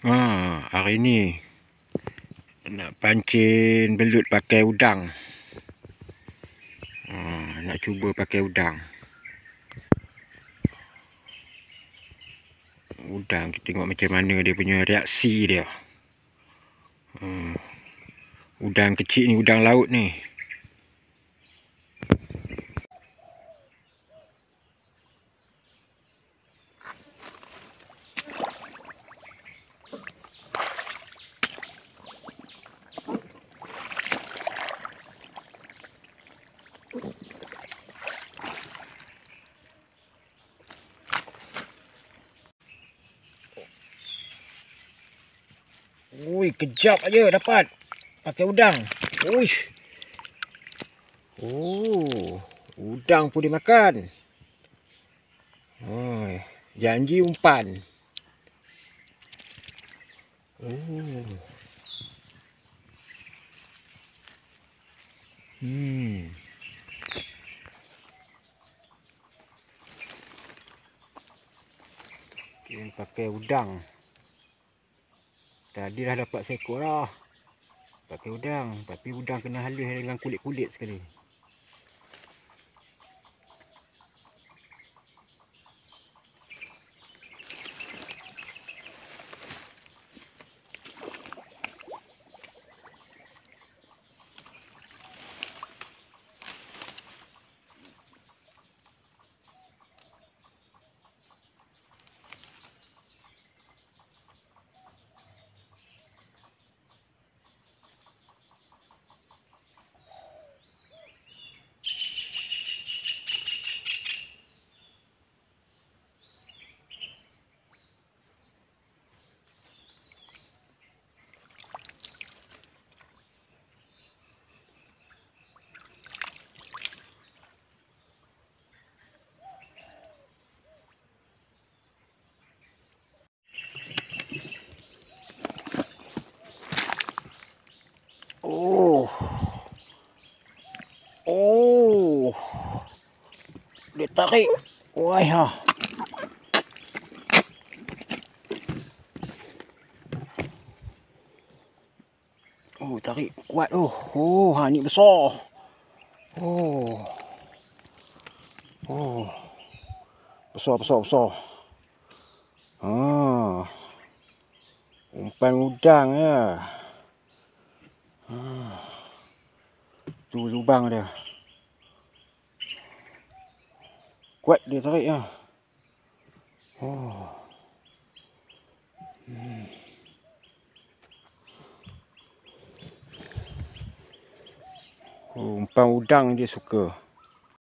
Ha, hari ni nak pancing belut pakai udang. Ha, nak cuba pakai udang. Udang kita tengok macam mana dia punya reaksi dia. Hmm. Udang kecil ni, udang laut ni. Ui, kejap aja dapat. Pakai udang. Ui. Oh, udang pun dimakan. Oi, oh, janji umpan. Oh. Hmm. Okay, pakai udang. Tadi dah dapat seekor lah. Pakai udang. Tapi udang kena halus dengan kulit-kulit sekali. Oh. Dia tarik. Wah ha. Oh, tarik kuat tu. Oh. oh, ha ni besar. Oh. Oh. Besar, besar, besar. Ha. Umpan udang ya. Ha tu lubang dia kuat dia tarik ya. oh. hmm. oh, umpan udang dia suka